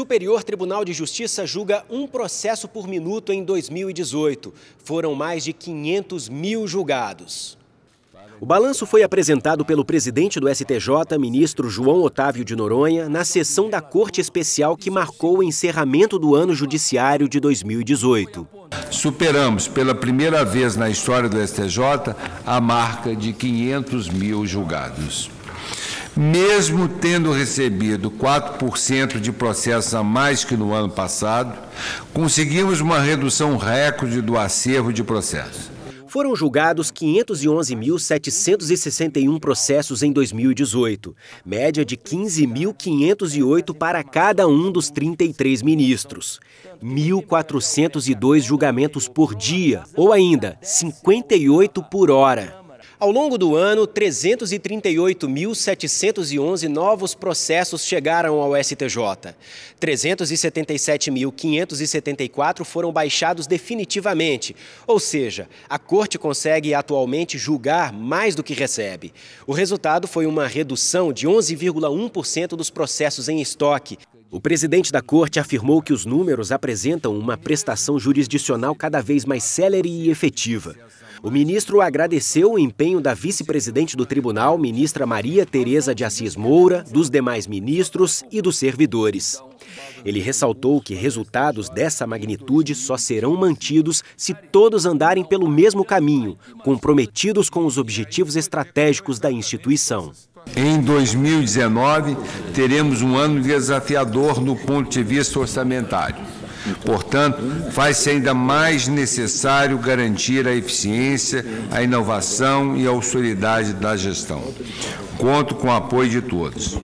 Superior Tribunal de Justiça julga um processo por minuto em 2018. Foram mais de 500 mil julgados. O balanço foi apresentado pelo presidente do STJ, ministro João Otávio de Noronha, na sessão da Corte Especial que marcou o encerramento do ano judiciário de 2018. Superamos pela primeira vez na história do STJ a marca de 500 mil julgados mesmo tendo recebido 4% de processos a mais que no ano passado, conseguimos uma redução recorde do acervo de processos. Foram julgados 511.761 processos em 2018, média de 15.508 para cada um dos 33 ministros. 1.402 julgamentos por dia, ou ainda 58 por hora. Ao longo do ano, 338.711 novos processos chegaram ao STJ. 377.574 foram baixados definitivamente, ou seja, a Corte consegue atualmente julgar mais do que recebe. O resultado foi uma redução de 11,1% dos processos em estoque. O presidente da corte afirmou que os números apresentam uma prestação jurisdicional cada vez mais célere e efetiva. O ministro agradeceu o empenho da vice-presidente do tribunal, ministra Maria Tereza de Assis Moura, dos demais ministros e dos servidores. Ele ressaltou que resultados dessa magnitude só serão mantidos se todos andarem pelo mesmo caminho, comprometidos com os objetivos estratégicos da instituição. Em 2019, teremos um ano desafiador do ponto de vista orçamentário. Portanto, faz-se ainda mais necessário garantir a eficiência, a inovação e a austeridade da gestão. Conto com o apoio de todos.